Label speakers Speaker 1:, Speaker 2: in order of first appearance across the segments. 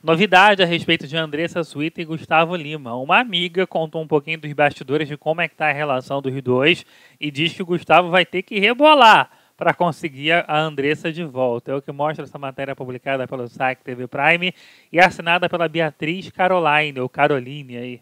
Speaker 1: Novidade a respeito de Andressa Suíta e Gustavo Lima. Uma amiga contou um pouquinho dos bastidores de como é que tá a relação dos dois e diz que o Gustavo vai ter que rebolar para conseguir a Andressa de volta. É o que mostra essa matéria publicada pelo SAC TV Prime e assinada pela Beatriz Caroline, ou Caroline aí.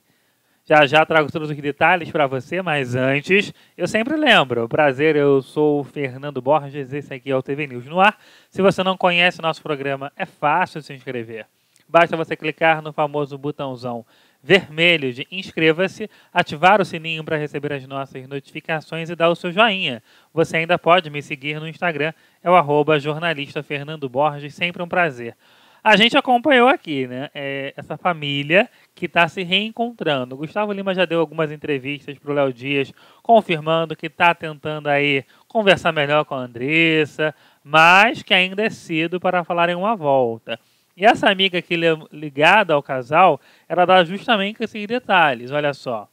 Speaker 1: Já já trago todos os detalhes para você, mas antes, eu sempre lembro. Prazer, eu sou o Fernando Borges, esse aqui é o TV News no ar. Se você não conhece nosso programa, é fácil se inscrever. Basta você clicar no famoso botãozão vermelho de inscreva-se, ativar o sininho para receber as nossas notificações e dar o seu joinha. Você ainda pode me seguir no Instagram, é o arroba jornalista Fernando Borges, sempre um prazer. A gente acompanhou aqui, né? É essa família que está se reencontrando. O Gustavo Lima já deu algumas entrevistas para o Léo Dias, confirmando que está tentando aí conversar melhor com a Andressa, mas que ainda é cedo para falar em uma volta. E essa amiga que ligada ao casal, ela dá justamente esses detalhes. Olha só,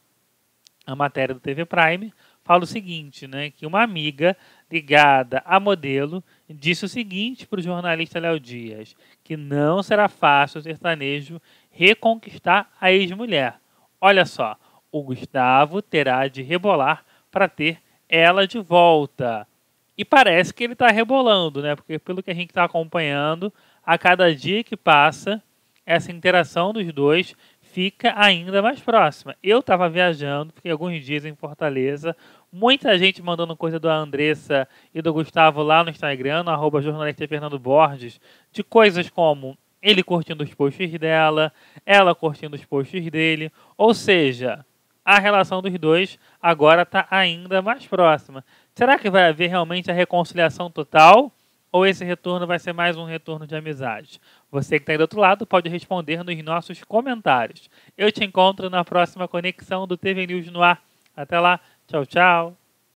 Speaker 1: a matéria do TV Prime fala o seguinte, né, que uma amiga ligada a modelo disse o seguinte para o jornalista Léo Dias, que não será fácil o sertanejo reconquistar a ex-mulher. Olha só, o Gustavo terá de rebolar para ter ela de volta. E parece que ele está rebolando, né? Porque pelo que a gente está acompanhando, a cada dia que passa, essa interação dos dois fica ainda mais próxima. Eu estava viajando, fiquei alguns dias em Fortaleza, muita gente mandando coisa da Andressa e do Gustavo lá no Instagram, no arroba jornalista Fernando Borges, de coisas como ele curtindo os posts dela, ela curtindo os posts dele, ou seja, a relação dos dois agora está ainda mais próxima. Será que vai haver realmente a reconciliação total? Ou esse retorno vai ser mais um retorno de amizade? Você que está aí do outro lado pode responder nos nossos comentários. Eu te encontro na próxima conexão do TV News no ar. Até lá, tchau, tchau.